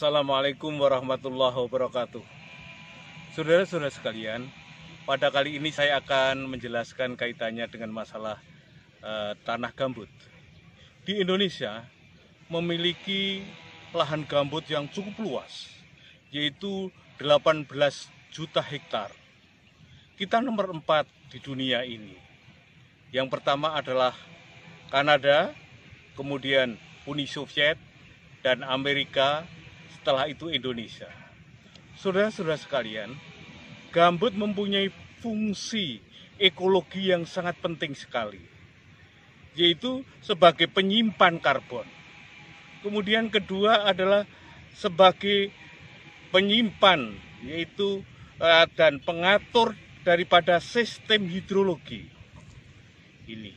Assalamualaikum warahmatullahi wabarakatuh. Saudara-saudara sekalian, pada kali ini saya akan menjelaskan kaitannya dengan masalah uh, tanah gambut. Di Indonesia memiliki lahan gambut yang cukup luas, yaitu 18 juta hektar. Kita nomor 4 di dunia ini. Yang pertama adalah Kanada, kemudian Uni Soviet dan Amerika setelah itu Indonesia. Saudara-saudara sekalian, gambut mempunyai fungsi ekologi yang sangat penting sekali, yaitu sebagai penyimpan karbon. Kemudian kedua adalah sebagai penyimpan, yaitu eh, dan pengatur daripada sistem hidrologi ini.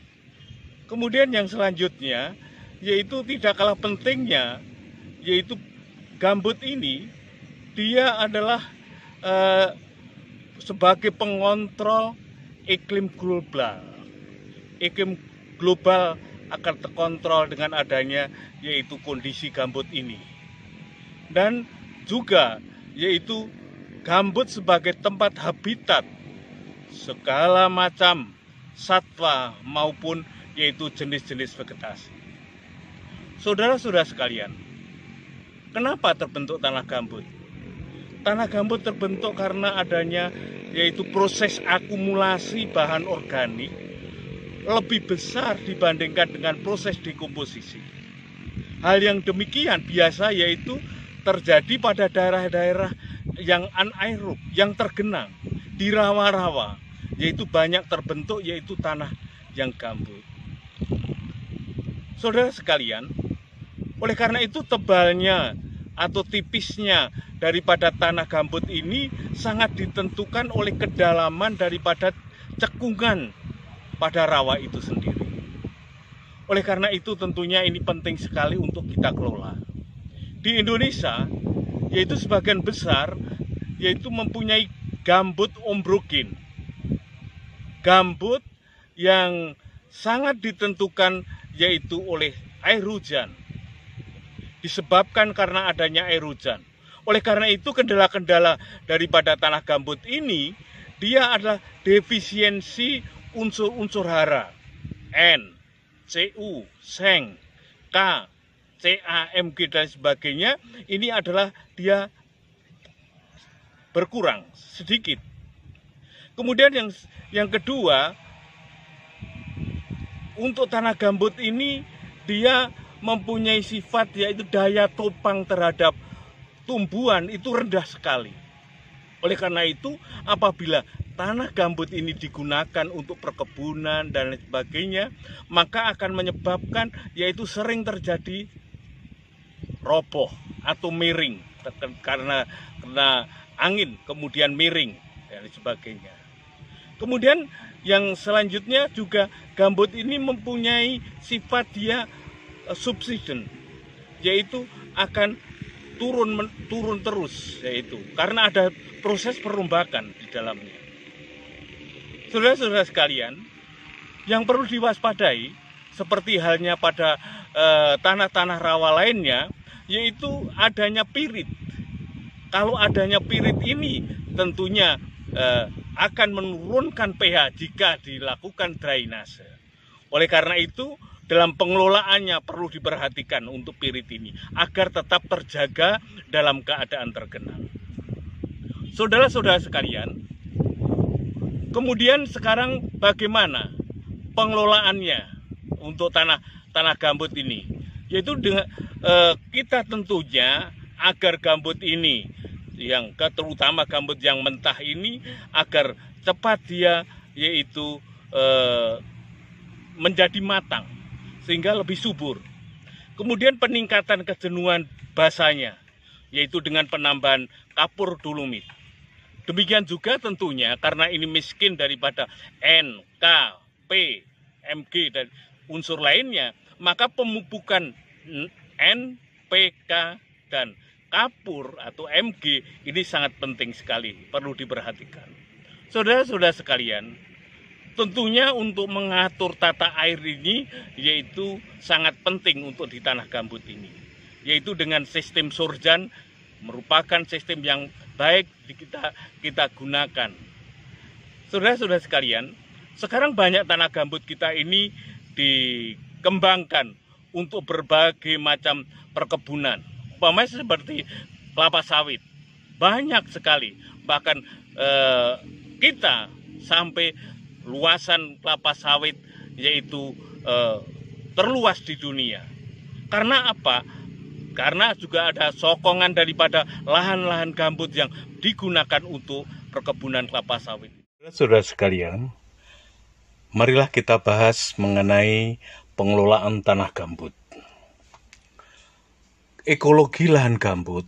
Kemudian yang selanjutnya yaitu tidak kalah pentingnya yaitu gambut ini dia adalah eh, sebagai pengontrol iklim global. Iklim global akan terkontrol dengan adanya yaitu kondisi gambut ini. Dan juga yaitu gambut sebagai tempat habitat segala macam satwa maupun yaitu jenis-jenis vegetasi. Saudara-saudara sekalian, Kenapa terbentuk tanah gambut? Tanah gambut terbentuk karena adanya yaitu proses akumulasi bahan organik lebih besar dibandingkan dengan proses dekomposisi. Hal yang demikian biasa yaitu terjadi pada daerah-daerah yang anaerob, yang tergenang, di rawa-rawa, yaitu banyak terbentuk yaitu tanah yang gambut. Saudara sekalian, oleh karena itu tebalnya atau tipisnya daripada tanah gambut ini sangat ditentukan oleh kedalaman daripada cekungan pada rawa itu sendiri. Oleh karena itu tentunya ini penting sekali untuk kita kelola. Di Indonesia, yaitu sebagian besar, yaitu mempunyai gambut ombrokin. Gambut yang sangat ditentukan yaitu oleh air hujan disebabkan karena adanya air hujan. Oleh karena itu kendala-kendala daripada tanah gambut ini dia adalah defisiensi unsur-unsur hara N, CU, seng, K, Mg dan sebagainya ini adalah dia berkurang sedikit. Kemudian yang yang kedua untuk tanah gambut ini dia mempunyai sifat yaitu daya topang terhadap tumbuhan itu rendah sekali. Oleh karena itu, apabila tanah gambut ini digunakan untuk perkebunan dan lain sebagainya, maka akan menyebabkan yaitu sering terjadi roboh atau miring karena kena angin kemudian miring dan sebagainya. Kemudian yang selanjutnya juga gambut ini mempunyai sifat dia Eh, subsiden yaitu akan turun turun terus yaitu karena ada proses perombakan di dalamnya. Saudara-saudara sekalian, yang perlu diwaspadai seperti halnya pada eh, tanah-tanah e, rawa lainnya yaitu adanya pirit. Kalau adanya pirit ini tentunya e, akan menurunkan pH jika dilakukan drainase. Oleh karena itu, dalam pengelolaannya perlu diperhatikan untuk pirit ini agar tetap terjaga dalam keadaan terkenal. Saudara-saudara sekalian, kemudian sekarang bagaimana pengelolaannya untuk tanah tanah gambut ini? Yaitu dengan eh, kita tentunya agar gambut ini yang terutama gambut yang mentah ini agar cepat dia yaitu eh, menjadi matang sehingga lebih subur. Kemudian peningkatan kejenuhan basanya, yaitu dengan penambahan kapur dolomit. Demikian juga tentunya karena ini miskin daripada N, K, P, Mg dan unsur lainnya, maka pemupukan N, P, K dan kapur atau Mg ini sangat penting sekali, perlu diperhatikan. Saudara-saudara sekalian, Tentunya untuk mengatur tata air ini yaitu sangat penting untuk di tanah gambut ini. Yaitu dengan sistem surjan merupakan sistem yang baik kita kita gunakan. Sudah sudah sekalian, sekarang banyak tanah gambut kita ini dikembangkan untuk berbagai macam perkebunan. Umpamanya seperti kelapa sawit. Banyak sekali. Bahkan eh, kita sampai luasan kelapa sawit yaitu eh, terluas di dunia. Karena apa? Karena juga ada sokongan daripada lahan-lahan gambut yang digunakan untuk perkebunan kelapa sawit. Saudara sekalian, marilah kita bahas mengenai pengelolaan tanah gambut. Ekologi lahan gambut.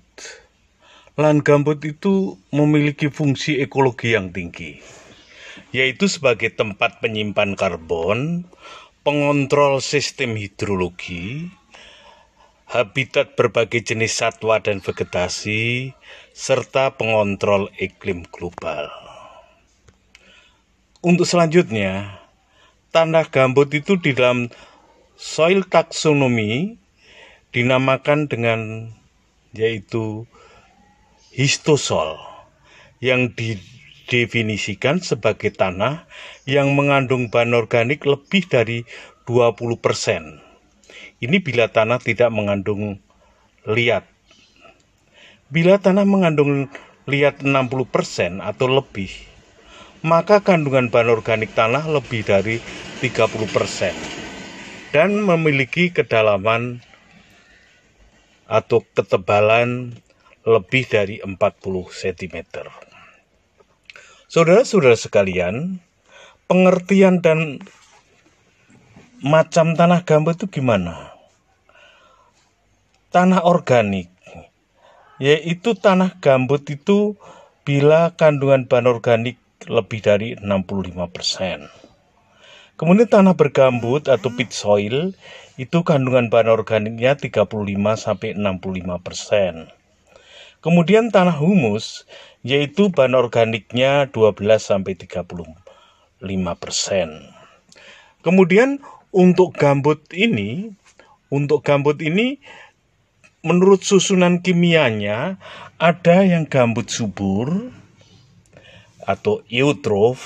Lahan gambut itu memiliki fungsi ekologi yang tinggi yaitu sebagai tempat penyimpan karbon, pengontrol sistem hidrologi, habitat berbagai jenis satwa dan vegetasi, serta pengontrol iklim global. Untuk selanjutnya, tanah gambut itu di dalam soil taksonomi dinamakan dengan yaitu histosol yang di didefinisikan sebagai tanah yang mengandung bahan organik lebih dari 20%. Ini bila tanah tidak mengandung liat. Bila tanah mengandung liat 60% atau lebih, maka kandungan bahan organik tanah lebih dari 30% dan memiliki kedalaman atau ketebalan lebih dari 40 cm. Saudara-saudara sekalian, pengertian dan macam tanah gambut itu gimana? Tanah organik, yaitu tanah gambut itu bila kandungan bahan organik lebih dari 65%. Kemudian tanah bergambut atau pit soil itu kandungan bahan organiknya 35 sampai 65 Kemudian tanah humus yaitu bahan organiknya 12 sampai 35%. Kemudian untuk gambut ini, untuk gambut ini menurut susunan kimianya ada yang gambut subur atau eutrof,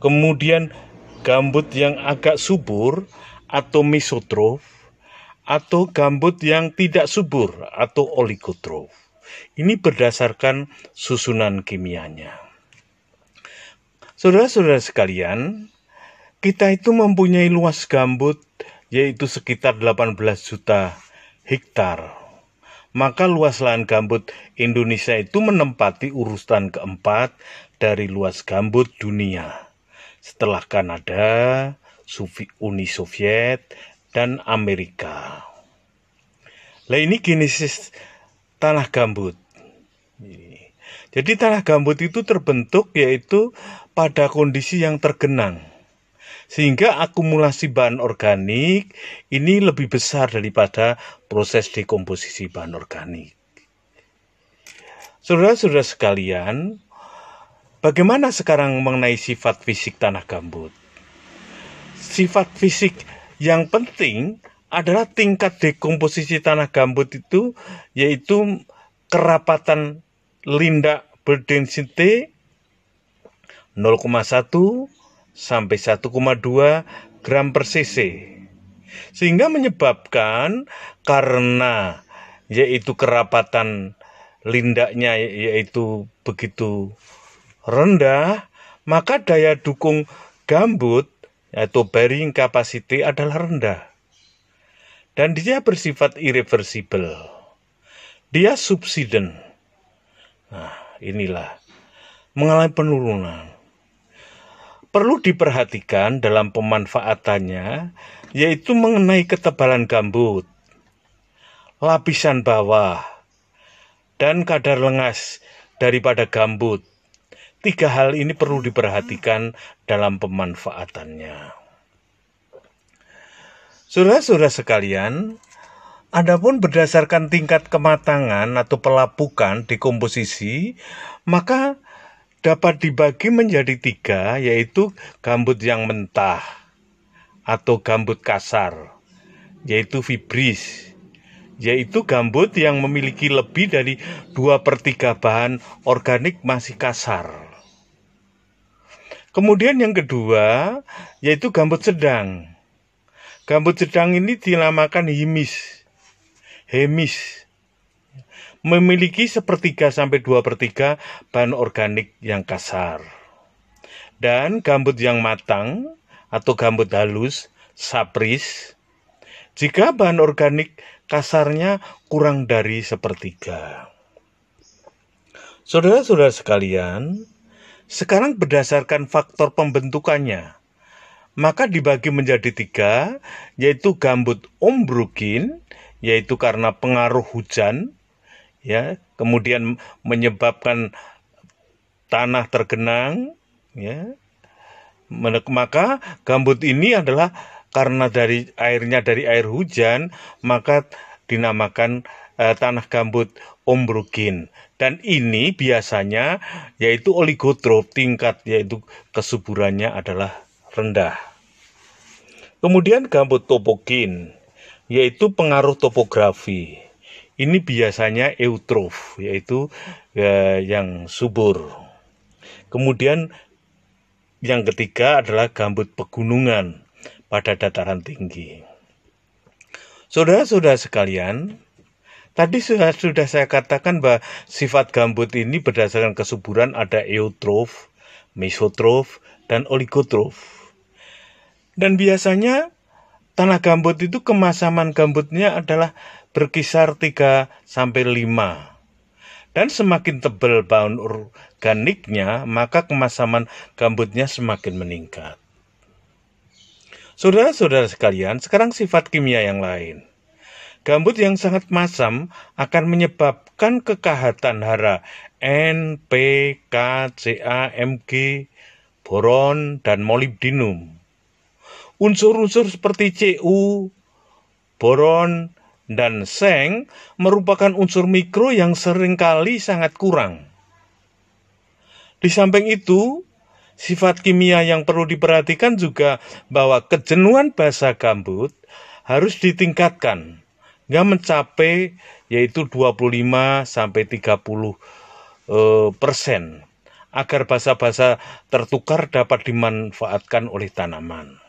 kemudian gambut yang agak subur atau mesotrof, atau gambut yang tidak subur atau oligotrof. Ini berdasarkan susunan kimianya. Saudara-saudara sekalian, kita itu mempunyai luas gambut yaitu sekitar 18 juta hektar. Maka luas lahan gambut Indonesia itu menempati urutan keempat dari luas gambut dunia. Setelah Kanada, Uni Soviet, dan Amerika. Nah ini Genesis tanah gambut. Jadi tanah gambut itu terbentuk yaitu pada kondisi yang tergenang. Sehingga akumulasi bahan organik ini lebih besar daripada proses dekomposisi bahan organik. Saudara-saudara sekalian, bagaimana sekarang mengenai sifat fisik tanah gambut? Sifat fisik yang penting adalah tingkat dekomposisi tanah gambut itu yaitu kerapatan lindak berdensity 0,1 sampai 1,2 gram per cc. Sehingga menyebabkan karena yaitu kerapatan lindaknya yaitu begitu rendah, maka daya dukung gambut yaitu bearing capacity adalah rendah dan dia bersifat irreversible. Dia subsiden. Nah, inilah mengalami penurunan. Perlu diperhatikan dalam pemanfaatannya yaitu mengenai ketebalan gambut, lapisan bawah, dan kadar lengas daripada gambut. Tiga hal ini perlu diperhatikan dalam pemanfaatannya. Surah-surah sekalian, adapun berdasarkan tingkat kematangan atau pelapukan di komposisi, maka dapat dibagi menjadi tiga, yaitu gambut yang mentah atau gambut kasar, yaitu fibris, yaitu gambut yang memiliki lebih dari dua per 3 bahan organik masih kasar. Kemudian yang kedua, yaitu gambut sedang, Gambut sedang ini dinamakan himis. Hemis. Memiliki sepertiga sampai dua pertiga bahan organik yang kasar. Dan gambut yang matang atau gambut halus, sapris, jika bahan organik kasarnya kurang dari sepertiga. Saudara-saudara sekalian, sekarang berdasarkan faktor pembentukannya, maka dibagi menjadi tiga, yaitu gambut ombrukin, yaitu karena pengaruh hujan, ya, kemudian menyebabkan tanah tergenang, ya. Maka gambut ini adalah karena dari airnya dari air hujan, maka dinamakan eh, tanah gambut ombrukin. Dan ini biasanya yaitu oligotrop tingkat yaitu kesuburannya adalah rendah. Kemudian gambut topogen, yaitu pengaruh topografi. Ini biasanya eutrof, yaitu eh, yang subur. Kemudian yang ketiga adalah gambut pegunungan pada dataran tinggi. Saudara-saudara sekalian, Tadi sudah, sudah saya katakan bahwa sifat gambut ini berdasarkan kesuburan ada eutrof, mesotrof, dan oligotrof. Dan biasanya tanah gambut itu kemasaman gambutnya adalah berkisar 3 sampai 5. Dan semakin tebal bahan organiknya, maka kemasaman gambutnya semakin meningkat. Saudara-saudara sekalian, sekarang sifat kimia yang lain. Gambut yang sangat masam akan menyebabkan kekahatan hara N, P, K, Ca, Mg, boron, dan molibdenum. Unsur-unsur seperti Cu, boron, dan seng merupakan unsur mikro yang seringkali sangat kurang. Di samping itu, sifat kimia yang perlu diperhatikan juga bahwa kejenuhan basa gambut harus ditingkatkan, nggak mencapai yaitu 25 sampai 30 eh, persen agar basa-basa tertukar dapat dimanfaatkan oleh tanaman.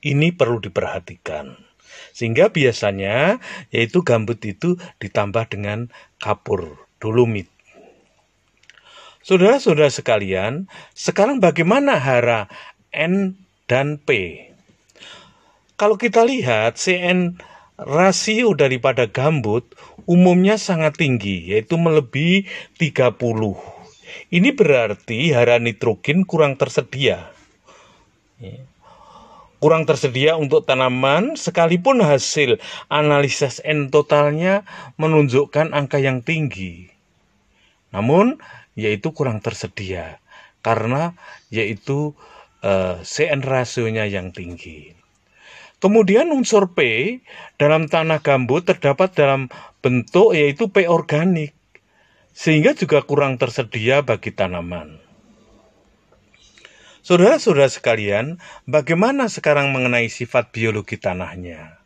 Ini perlu diperhatikan. Sehingga biasanya yaitu gambut itu ditambah dengan kapur dolomit. Saudara-saudara sekalian, sekarang bagaimana hara N dan P? Kalau kita lihat CN rasio daripada gambut umumnya sangat tinggi yaitu melebihi 30. Ini berarti hara nitrogen kurang tersedia. Iya kurang tersedia untuk tanaman sekalipun hasil analisis N totalnya menunjukkan angka yang tinggi. Namun yaitu kurang tersedia karena yaitu eh, CN rasionya yang tinggi. Kemudian unsur P dalam tanah gambut terdapat dalam bentuk yaitu P organik sehingga juga kurang tersedia bagi tanaman. Saudara-saudara sekalian, bagaimana sekarang mengenai sifat biologi tanahnya?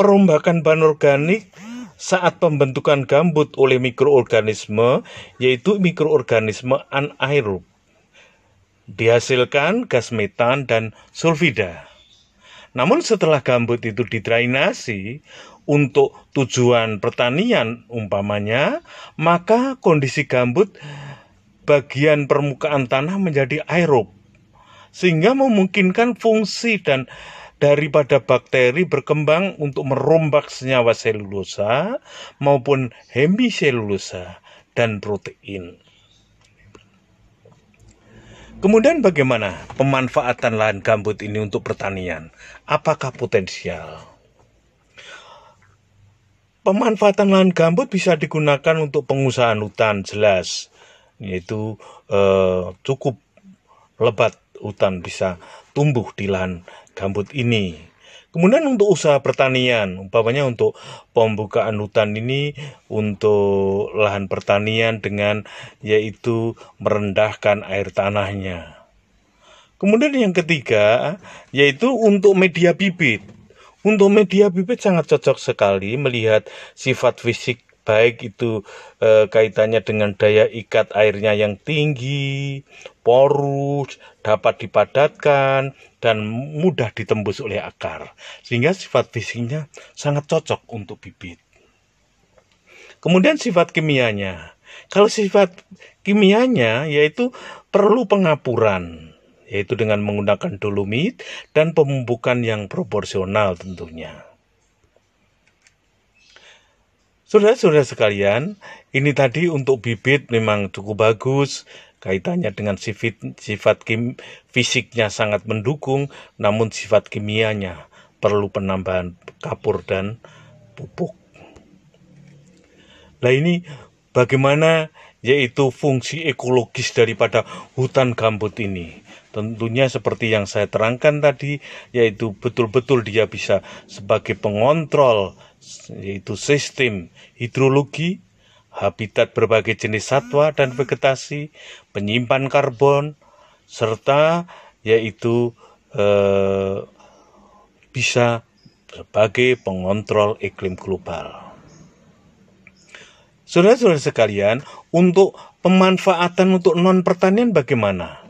Perombakan bahan organik saat pembentukan gambut oleh mikroorganisme, yaitu mikroorganisme anaerob. Dihasilkan gas metan dan sulfida. Namun setelah gambut itu didrainasi untuk tujuan pertanian umpamanya, maka kondisi gambut bagian permukaan tanah menjadi aerob sehingga memungkinkan fungsi dan daripada bakteri berkembang untuk merombak senyawa selulosa maupun hemiselulosa dan protein. Kemudian bagaimana pemanfaatan lahan gambut ini untuk pertanian? Apakah potensial? Pemanfaatan lahan gambut bisa digunakan untuk pengusahaan hutan jelas yaitu eh, cukup lebat hutan bisa tumbuh di lahan gambut ini. Kemudian untuk usaha pertanian, umpamanya untuk pembukaan hutan ini untuk lahan pertanian dengan yaitu merendahkan air tanahnya. Kemudian yang ketiga yaitu untuk media bibit. Untuk media bibit sangat cocok sekali melihat sifat fisik baik itu e, kaitannya dengan daya ikat airnya yang tinggi, porus, dapat dipadatkan dan mudah ditembus oleh akar. Sehingga sifat fisiknya sangat cocok untuk bibit. Kemudian sifat kimianya. Kalau sifat kimianya yaitu perlu pengapuran yaitu dengan menggunakan dolomit dan pemumpukan yang proporsional tentunya. Saudara-saudara sekalian, ini tadi untuk bibit memang cukup bagus, kaitannya dengan sifat, sifat kim, fisiknya sangat mendukung, namun sifat kimianya perlu penambahan kapur dan pupuk. Nah ini bagaimana yaitu fungsi ekologis daripada hutan gambut ini. Tentunya seperti yang saya terangkan tadi, yaitu betul-betul dia bisa sebagai pengontrol, yaitu sistem hidrologi, habitat berbagai jenis satwa dan vegetasi, penyimpan karbon, serta yaitu eh, bisa sebagai pengontrol iklim global. Saudara-saudara sekalian, untuk pemanfaatan untuk non pertanian bagaimana?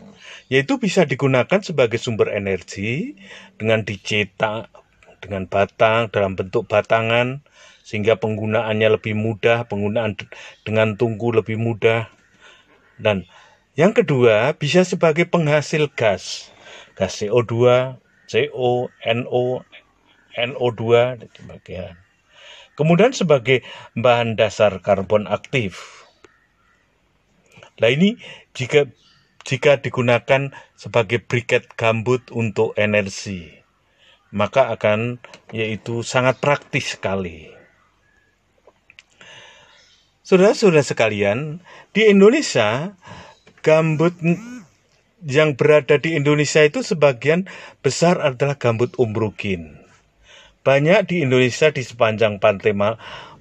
yaitu bisa digunakan sebagai sumber energi dengan dicetak dengan batang dalam bentuk batangan sehingga penggunaannya lebih mudah, penggunaan dengan tungku lebih mudah. Dan yang kedua, bisa sebagai penghasil gas. Gas CO2, CO, NO, NO2 bagian. Kemudian sebagai bahan dasar karbon aktif. Nah ini jika jika digunakan sebagai briket gambut untuk energi, maka akan yaitu sangat praktis sekali. Saudara-saudara sekalian, di Indonesia gambut yang berada di Indonesia itu sebagian besar adalah gambut umbrugin. Banyak di Indonesia di sepanjang pantai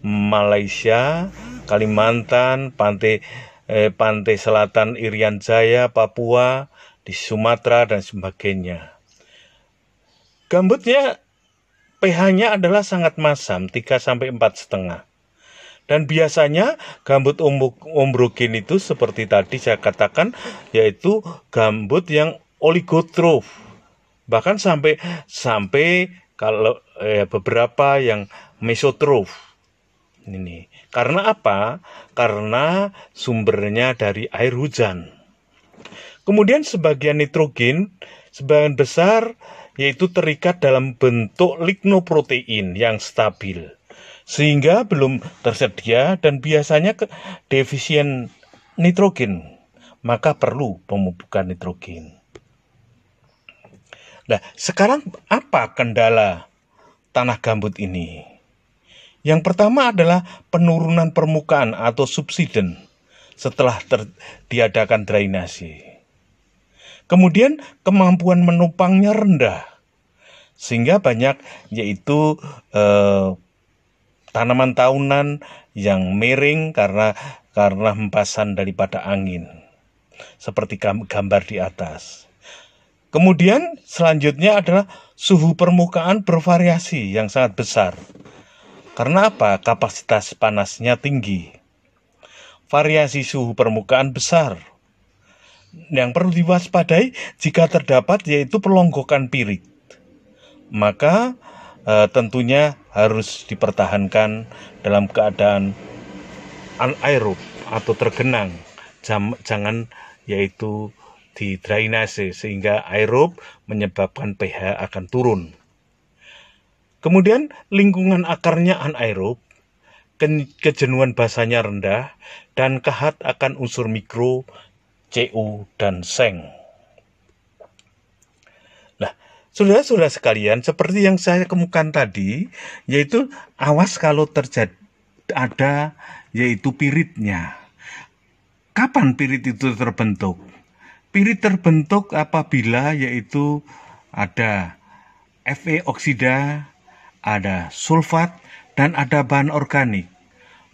Malaysia, Kalimantan, pantai eh, pantai selatan Irian Jaya, Papua, di Sumatera dan sebagainya. Gambutnya pH-nya adalah sangat masam, 3 sampai 4 setengah. Dan biasanya gambut ombrogen itu seperti tadi saya katakan yaitu gambut yang oligotrof. Bahkan sampai sampai kalau eh, beberapa yang mesotrof. Ini. Karena apa? Karena sumbernya dari air hujan. Kemudian sebagian nitrogen sebagian besar yaitu terikat dalam bentuk lignoprotein yang stabil sehingga belum tersedia dan biasanya ke defisien nitrogen maka perlu pemupukan nitrogen. Nah, sekarang apa kendala tanah gambut ini? Yang pertama adalah penurunan permukaan atau subsiden setelah ter, diadakan drainasi. Kemudian kemampuan menopangnya rendah, sehingga banyak yaitu eh, tanaman tahunan yang miring karena karena hempasan daripada angin, seperti gambar di atas. Kemudian selanjutnya adalah suhu permukaan bervariasi yang sangat besar karena apa? Kapasitas panasnya tinggi. Variasi suhu permukaan besar. Yang perlu diwaspadai jika terdapat yaitu pelonggokan pirit. Maka e, tentunya harus dipertahankan dalam keadaan anaerob atau tergenang. Jam, jangan yaitu di drainase sehingga aerob menyebabkan pH akan turun. Kemudian lingkungan akarnya anaerob, ke kejenuhan basahnya rendah, dan kehat akan unsur mikro, CO, dan seng. Nah, sudah sudah sekalian, seperti yang saya kemukan tadi, yaitu awas kalau terjadi ada yaitu piritnya. Kapan pirit itu terbentuk? Pirit terbentuk apabila yaitu ada Fe oksida ada sulfat, dan ada bahan organik.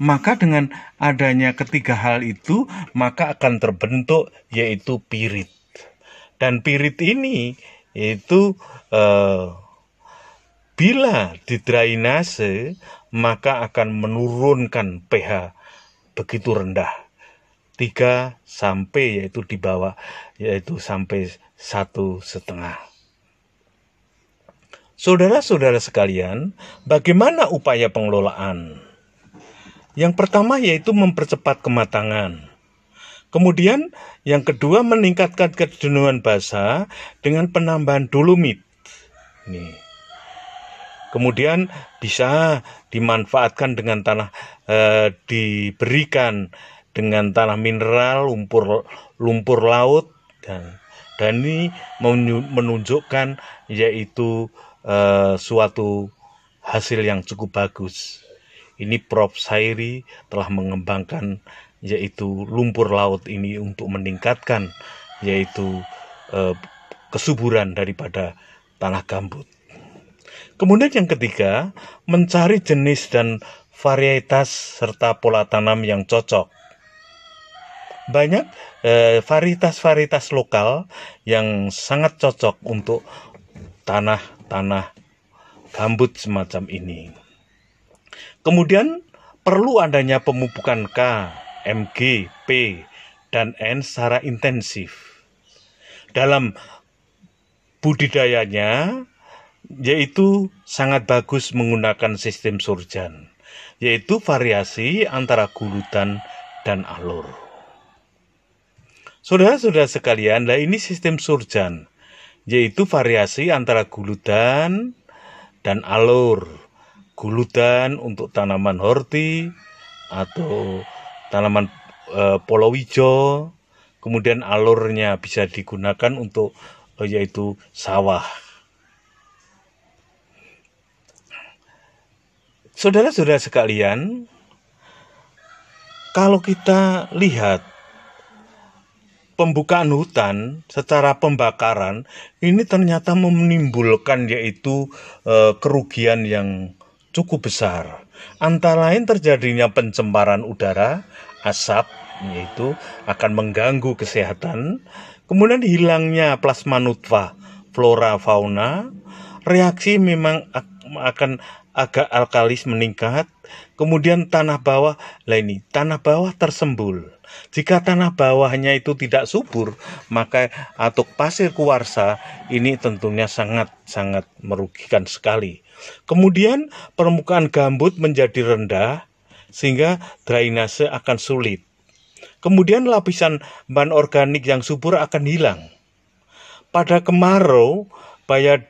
Maka dengan adanya ketiga hal itu, maka akan terbentuk yaitu pirit. Dan pirit ini yaitu eh, bila didrainase maka akan menurunkan pH begitu rendah. 3 sampai yaitu di bawah yaitu sampai satu setengah. Saudara-saudara sekalian, bagaimana upaya pengelolaan? Yang pertama yaitu mempercepat kematangan. Kemudian yang kedua meningkatkan kejenuhan bahasa dengan penambahan dolomit. Nih. Kemudian bisa dimanfaatkan dengan tanah eh, diberikan dengan tanah mineral, lumpur lumpur laut dan dan ini menunjukkan yaitu Eh, suatu hasil yang cukup bagus. Ini Prof. Sairi telah mengembangkan yaitu lumpur laut ini untuk meningkatkan yaitu eh, kesuburan daripada tanah gambut. Kemudian yang ketiga, mencari jenis dan varietas serta pola tanam yang cocok. Banyak eh, varietas-varietas lokal yang sangat cocok untuk tanah tanah gambut semacam ini. Kemudian perlu adanya pemupukan K, Mg, P, dan N secara intensif. Dalam budidayanya yaitu sangat bagus menggunakan sistem surjan, yaitu variasi antara gulutan dan alur. Saudara-saudara sekalian, nah ini sistem surjan yaitu variasi antara guludan dan alur. Guludan untuk tanaman horti atau tanaman e, polowijo, kemudian alurnya bisa digunakan untuk e, yaitu sawah. Saudara-saudara sekalian, kalau kita lihat pembukaan hutan secara pembakaran ini ternyata menimbulkan yaitu e, kerugian yang cukup besar. Antara lain terjadinya pencemaran udara, asap yaitu akan mengganggu kesehatan, kemudian hilangnya plasma nutfa, flora fauna, reaksi memang akan agak alkalis meningkat, kemudian tanah bawah, lah ini tanah bawah tersembul jika tanah bawahnya itu tidak subur, maka atuk pasir kuarsa ini tentunya sangat-sangat merugikan sekali. Kemudian permukaan gambut menjadi rendah sehingga drainase akan sulit. Kemudian lapisan ban organik yang subur akan hilang. Pada kemarau, bayar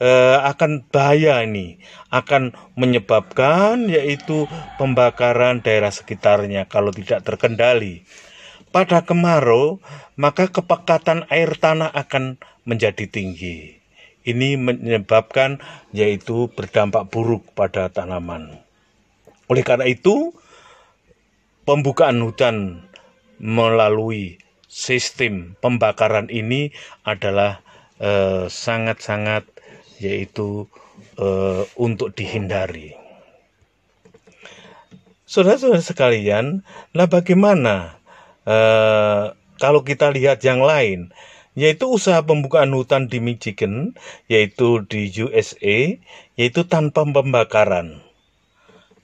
Eh, akan bahaya ini akan menyebabkan yaitu pembakaran daerah sekitarnya kalau tidak terkendali. Pada kemarau, maka kepekatan air tanah akan menjadi tinggi. Ini menyebabkan yaitu berdampak buruk pada tanaman. Oleh karena itu, pembukaan hutan melalui sistem pembakaran ini adalah eh, sangat-sangat eh, sangat -sangat yaitu e, untuk dihindari. Saudara-saudara sekalian, nah bagaimana e, kalau kita lihat yang lain, yaitu usaha pembukaan hutan di Michigan, yaitu di USA, yaitu tanpa pembakaran,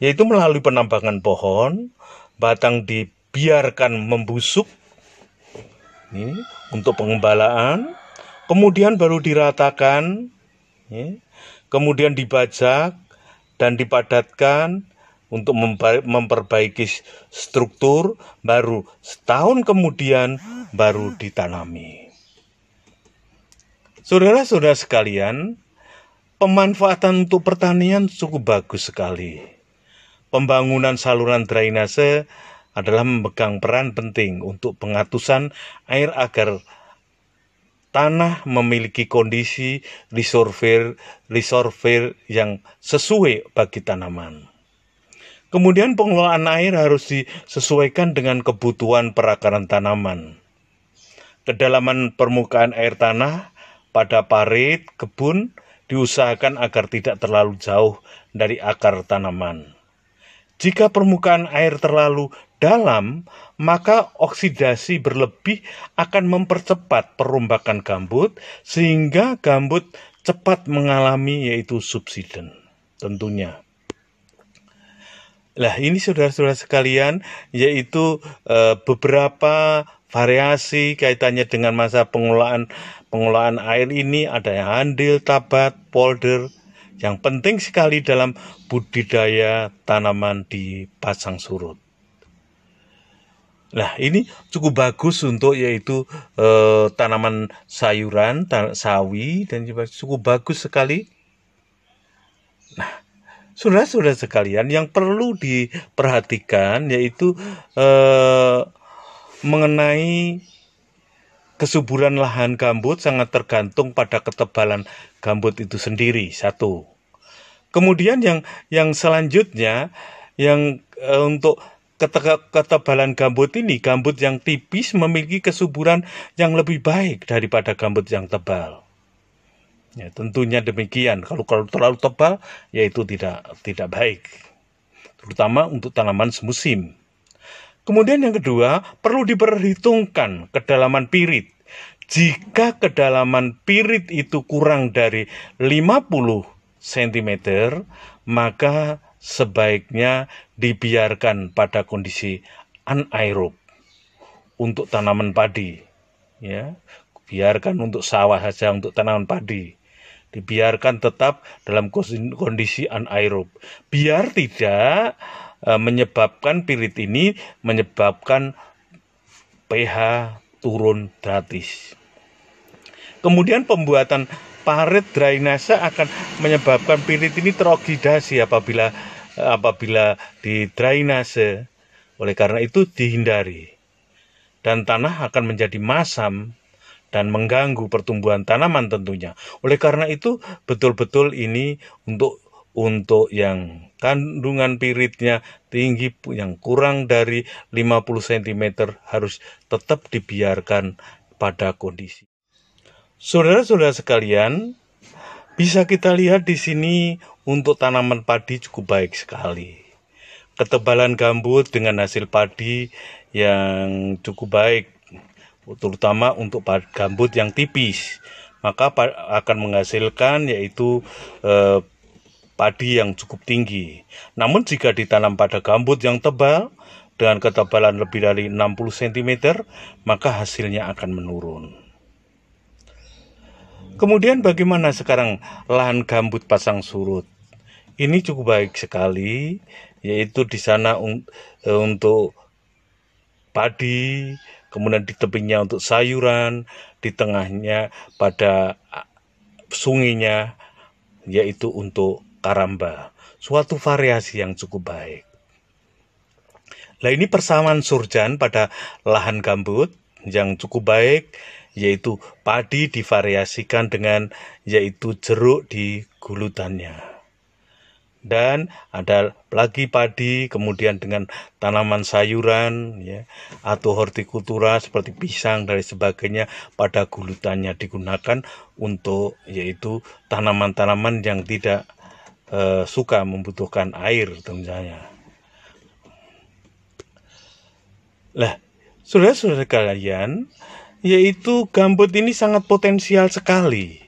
yaitu melalui penambangan pohon, batang dibiarkan membusuk ini untuk pengembalaan, kemudian baru diratakan Ya. kemudian dibajak dan dipadatkan untuk memperbaiki struktur baru setahun kemudian baru ditanami. Saudara-saudara sekalian, pemanfaatan untuk pertanian cukup bagus sekali. Pembangunan saluran drainase adalah memegang peran penting untuk pengatusan air agar tanah memiliki kondisi reservoir reservoir yang sesuai bagi tanaman. Kemudian pengelolaan air harus disesuaikan dengan kebutuhan perakaran tanaman. Kedalaman permukaan air tanah pada parit kebun diusahakan agar tidak terlalu jauh dari akar tanaman. Jika permukaan air terlalu dalam, maka oksidasi berlebih akan mempercepat perombakan gambut sehingga gambut cepat mengalami yaitu subsiden tentunya. Nah, ini saudara-saudara sekalian yaitu e, beberapa variasi kaitannya dengan masa pengolahan pengolahan air ini ada yang handil, tabat, polder yang penting sekali dalam budidaya tanaman di pasang surut. Nah, ini cukup bagus untuk yaitu e, tanaman sayuran, tan sawi dan juga cukup bagus sekali. Nah, sudah sudah sekalian yang perlu diperhatikan yaitu e, mengenai kesuburan lahan gambut sangat tergantung pada ketebalan gambut itu sendiri. Satu. Kemudian yang yang selanjutnya yang e, untuk ketebalan gambut ini, gambut yang tipis memiliki kesuburan yang lebih baik daripada gambut yang tebal. Ya, tentunya demikian. Kalau kalau terlalu tebal, yaitu tidak tidak baik, terutama untuk tanaman semusim. Kemudian yang kedua, perlu diperhitungkan kedalaman pirit. Jika kedalaman pirit itu kurang dari 50 cm, maka sebaiknya dibiarkan pada kondisi anaerob untuk tanaman padi ya biarkan untuk sawah saja untuk tanaman padi dibiarkan tetap dalam kondisi anaerob biar tidak e, menyebabkan pirit ini menyebabkan pH turun gratis kemudian pembuatan parit drainase akan menyebabkan pirit ini teroksidasi apabila apabila di drainase. Oleh karena itu dihindari. Dan tanah akan menjadi masam dan mengganggu pertumbuhan tanaman tentunya. Oleh karena itu betul-betul ini untuk untuk yang kandungan piritnya tinggi yang kurang dari 50 cm harus tetap dibiarkan pada kondisi. Saudara-saudara sekalian, bisa kita lihat di sini untuk tanaman padi cukup baik sekali. Ketebalan gambut dengan hasil padi yang cukup baik, terutama untuk gambut yang tipis, maka akan menghasilkan yaitu eh, padi yang cukup tinggi. Namun jika ditanam pada gambut yang tebal dengan ketebalan lebih dari 60 cm, maka hasilnya akan menurun. Kemudian bagaimana sekarang lahan gambut pasang surut? ini cukup baik sekali yaitu di sana un e, untuk padi kemudian di tepinya untuk sayuran di tengahnya pada sunginya yaitu untuk karamba suatu variasi yang cukup baik Nah ini persamaan surjan pada lahan gambut yang cukup baik yaitu padi divariasikan dengan yaitu jeruk di gulutannya dan ada lagi padi kemudian dengan tanaman sayuran ya atau hortikultura seperti pisang dan sebagainya pada gulutannya digunakan untuk yaitu tanaman-tanaman yang tidak eh, suka membutuhkan air tentunya. lah saudara-saudara kalian yaitu gambut ini sangat potensial sekali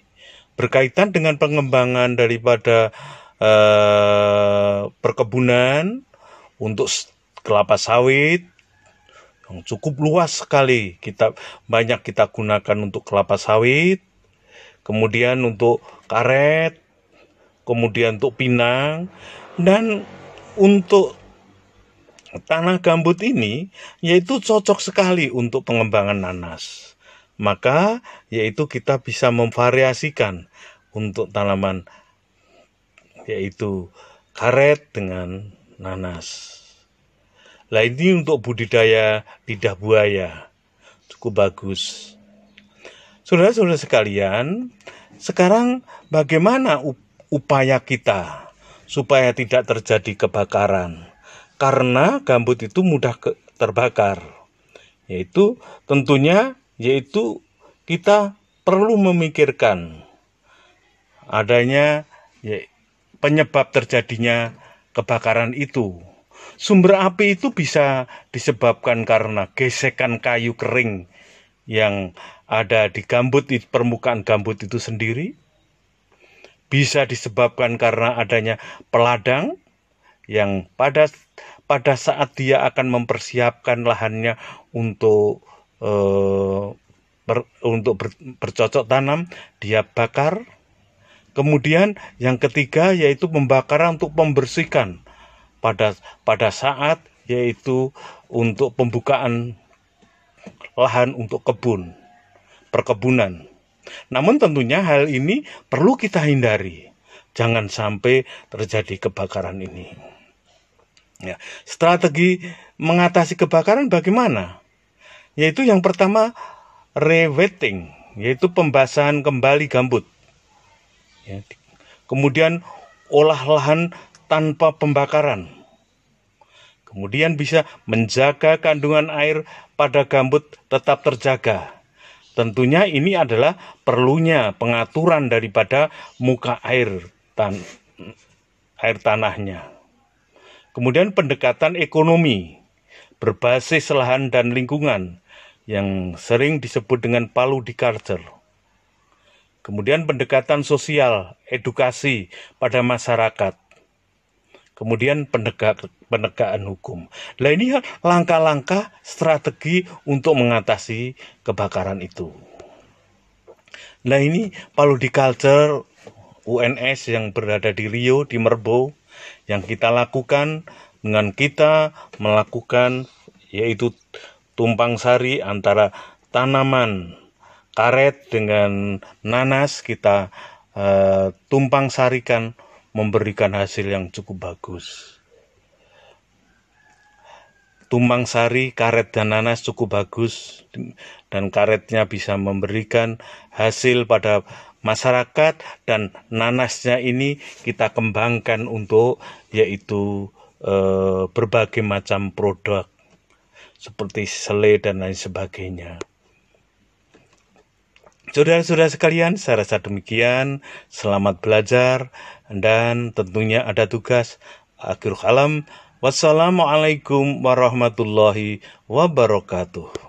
berkaitan dengan pengembangan daripada Eh, perkebunan untuk kelapa sawit yang cukup luas sekali kita banyak kita gunakan untuk kelapa sawit kemudian untuk karet kemudian untuk pinang dan untuk tanah gambut ini yaitu cocok sekali untuk pengembangan nanas maka yaitu kita bisa memvariasikan untuk tanaman yaitu karet dengan nanas. Lah ini untuk budidaya lidah buaya. Cukup bagus. Saudara-saudara sekalian, sekarang bagaimana upaya kita supaya tidak terjadi kebakaran? Karena gambut itu mudah terbakar. Yaitu tentunya yaitu kita perlu memikirkan adanya penyebab terjadinya kebakaran itu. Sumber api itu bisa disebabkan karena gesekan kayu kering yang ada di gambut di permukaan gambut itu sendiri. Bisa disebabkan karena adanya peladang yang pada pada saat dia akan mempersiapkan lahannya untuk eh, ber, untuk ber, bercocok tanam, dia bakar Kemudian yang ketiga yaitu pembakaran untuk membersihkan pada pada saat yaitu untuk pembukaan lahan untuk kebun, perkebunan. Namun tentunya hal ini perlu kita hindari. Jangan sampai terjadi kebakaran ini. Ya, strategi mengatasi kebakaran bagaimana? Yaitu yang pertama rewetting, yaitu pembasahan kembali gambut ya. kemudian olah lahan tanpa pembakaran kemudian bisa menjaga kandungan air pada gambut tetap terjaga tentunya ini adalah perlunya pengaturan daripada muka air tan air tanahnya. Kemudian pendekatan ekonomi berbasis lahan dan lingkungan yang sering disebut dengan palu di culture. Kemudian pendekatan sosial, edukasi pada masyarakat. Kemudian pendekatan penegakan hukum. Nah ini langkah-langkah strategi untuk mengatasi kebakaran itu. Nah ini Palu Di Culture UNS yang berada di Rio, di Merbo, yang kita lakukan dengan kita melakukan yaitu tumpang sari antara tanaman karet dengan nanas kita uh, tumpang sarikan memberikan hasil yang cukup bagus Tumpang sari karet dan nanas cukup bagus dan karetnya bisa memberikan hasil pada masyarakat dan nanasnya ini kita kembangkan untuk yaitu e, berbagai macam produk seperti sele dan lain sebagainya. Saudara-saudara sekalian, saya rasa demikian. Selamat belajar dan tentunya ada tugas akhir alam. Wassalamualaikum warahmatullahi wabarakatuh.